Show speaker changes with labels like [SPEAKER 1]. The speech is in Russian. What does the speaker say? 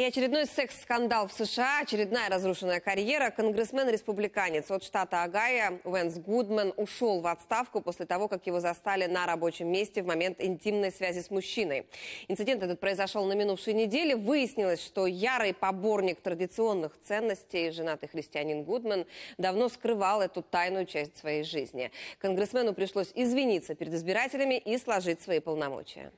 [SPEAKER 1] И очередной секс-скандал в США, очередная разрушенная карьера. Конгрессмен-республиканец от штата Агая Уэнс Гудман ушел в отставку после того, как его застали на рабочем месте в момент интимной связи с мужчиной. Инцидент этот произошел на минувшей неделе. Выяснилось, что ярый поборник традиционных ценностей, женатый христианин Гудман, давно скрывал эту тайную часть своей жизни. Конгрессмену пришлось извиниться перед избирателями и сложить свои полномочия.